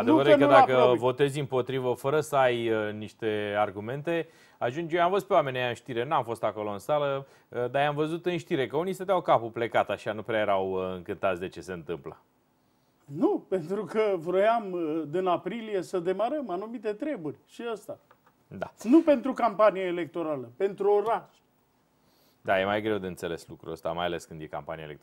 Adevărul e că dacă aproape. votezi împotrivă fără să ai uh, niște argumente, ajungi. Eu am văzut pe oamenii în știre, n-am fost acolo în sală, uh, dar i-am văzut în știre că unii se dau capul plecat așa, nu prea erau uh, încântați de ce se întâmplă. Nu, pentru că vroiam uh, din aprilie să demarăm anumite treburi și asta. Da. Nu pentru campanie electorală, pentru oraș. Da, e mai greu de înțeles lucrul ăsta, mai ales când e campanie electorală.